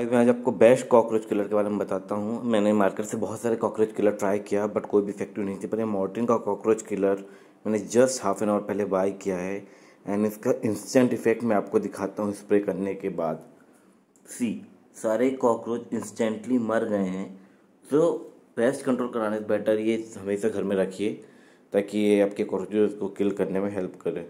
आज मैं आज आपको बेस्ट कॉकरोच किलर के बारे में बताता हूँ मैंने मार्केट से बहुत सारे कॉकरोच किलर ट्राई किया बट कोई भी इफेक्टिव नहीं थी पर मॉर्टिन का कॉकरोच किलर मैंने जस्ट हाफ एन आवर पहले बाय किया है एंड इसका इंस्टेंट इफेक्ट मैं आपको दिखाता हूँ स्प्रे करने के बाद सी सारे कॉकरोच इंस्टेंटली मर गए हैं तो पेस्ट कंट्रोल कराने से बेटर ये हमेशा घर में रखिए ताकि ये आपके कॉकरोच को किल करने में हेल्प करे